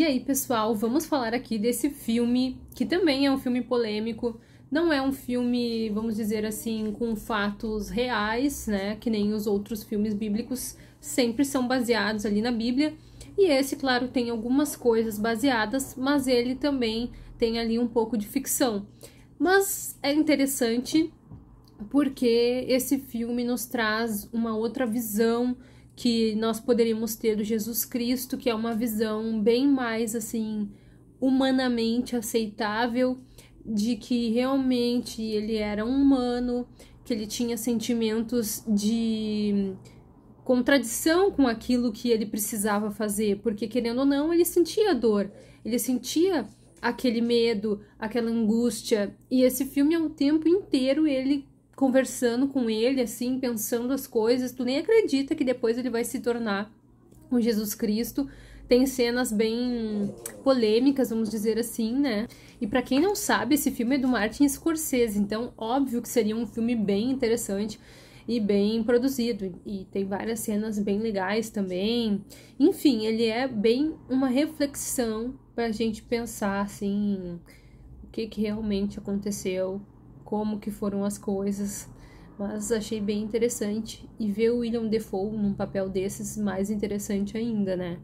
E aí, pessoal, vamos falar aqui desse filme, que também é um filme polêmico. Não é um filme, vamos dizer assim, com fatos reais, né? Que nem os outros filmes bíblicos sempre são baseados ali na Bíblia. E esse, claro, tem algumas coisas baseadas, mas ele também tem ali um pouco de ficção. Mas é interessante porque esse filme nos traz uma outra visão que nós poderíamos ter do Jesus Cristo, que é uma visão bem mais assim humanamente aceitável de que realmente ele era um humano, que ele tinha sentimentos de contradição com aquilo que ele precisava fazer, porque querendo ou não, ele sentia dor, ele sentia aquele medo, aquela angústia, e esse filme ao é tempo inteiro ele conversando com ele, assim, pensando as coisas, tu nem acredita que depois ele vai se tornar o Jesus Cristo. Tem cenas bem polêmicas, vamos dizer assim, né? E para quem não sabe, esse filme é do Martin Scorsese, então óbvio que seria um filme bem interessante e bem produzido. E tem várias cenas bem legais também. Enfim, ele é bem uma reflexão para a gente pensar assim o que, que realmente aconteceu como que foram as coisas, mas achei bem interessante e ver o William Defoe num papel desses mais interessante ainda, né?